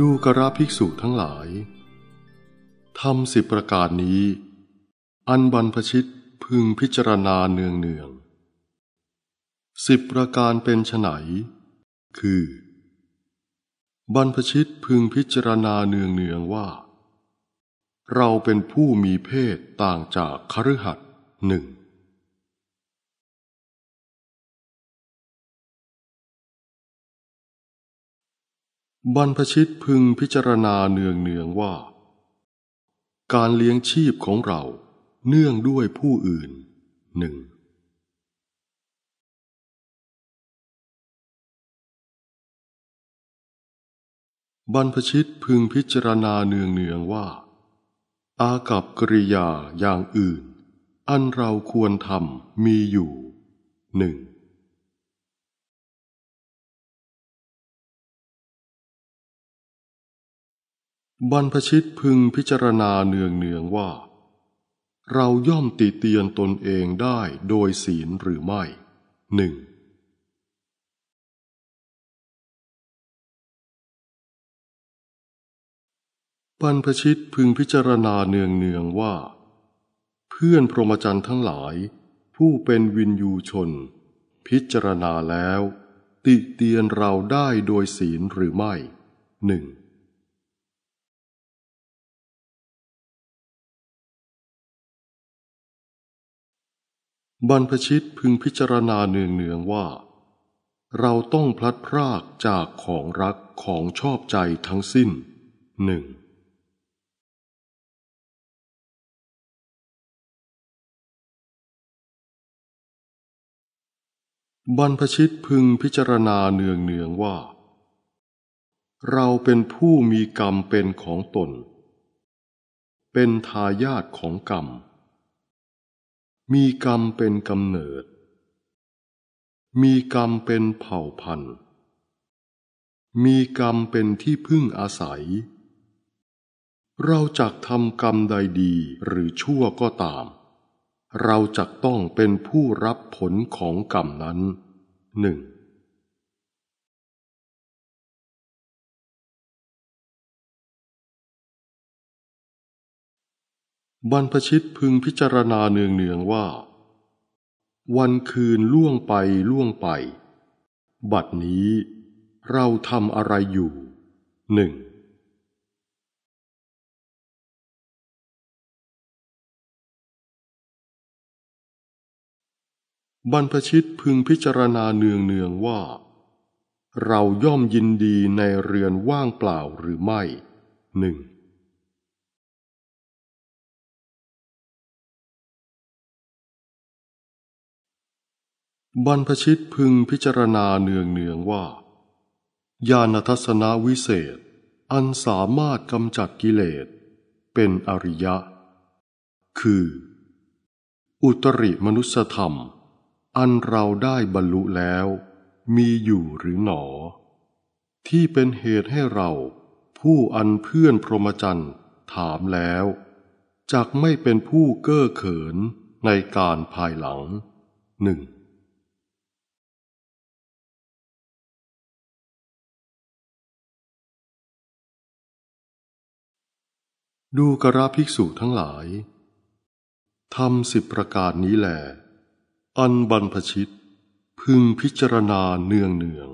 ดูกระภิกษุทั้งหลายทำสิบประการนี้ อันบรรพชิตพึงพิจารณาเนืองเนือง สิบประการเป็นไฉนคือ บรรพชิตพึงพิจารณาเนืองเนืองว่า เราเป็นผู้มีเพศต่างจากคฤหัสถ์หนึ่งบรรพชิตพึงพิจารณาเนืองเนืองว่า การเลี้ยงชีพของเราเนื่องด้วยผู้อื่น หนึ่ง บรรพชิตพึงพิจารณาเนืองเนืองว่า อากับกริยาอย่างอื่น อันเราควรทำมีอยู่ หนึ่งบรรพชิตพึงพิจารณาเนืองเนืองว่าเราย่อมติเตียนตนเองได้โดยศีลหรือไม่ หนึ่ง บรรพชิตพึงพิจารณาเนืองเนืองว่าเพื่อนพรหมจรรย์ทั้งหลายผู้เป็นวินยูชน พิจารณาแล้วติเตียนเราได้โดยศีลหรือไม่ หนึ่งบรรพชิตพึงพิจารณาเนืองๆว่า เราต้องพลัดพรากจากของรักของชอบใจทั้งสิ้นหนึ่ง บรรพชิตพึงพิจารณาเนืองๆว่า เราเป็นผู้มีกรรมเป็นของตน เป็นทายาทของกรรมมีกรรมเป็นกำเนิด มีกรรมเป็นเผ่าพันธุ์ มีกรรมเป็นที่พึ่งอาศัย เราจักทำกรรมใดดีหรือชั่วก็ตาม เราจักต้องเป็นผู้รับผลของกรรมนั้นหนึ่งบรรพชิตพึงพิจารณาเนืองเนืองว่า วันคืนล่วงไปล่วงไป บัดนี้เราทำอะไรอยู่ หนึ่ง บรรพชิตพึงพิจารณาเนืองเนืองว่า เราย่อมยินดีในเรือนว่างเปล่าหรือไม่ หนึ่งบรรพชิตพึงพิจารณาเนืองเนืองว่า ญาณทัศนวิเศษ อันสามารถกำจัดกิเลสเป็นอริยะ คือ อุตริมนุสธรรม อันเราได้บรรลุแล้ว มีอยู่หรือหนอ ที่เป็นเหตุให้เราผู้อันเพื่อนพรหมจรรย์ถามแล้วจักไม่เป็นผู้เก้อเขินในการภายหลังหนึ่งดูกระภิกษุทั้งหลายทำสิบประการนี้แหลอันบรรพชิต พึงพิจารณาเนืองเนือง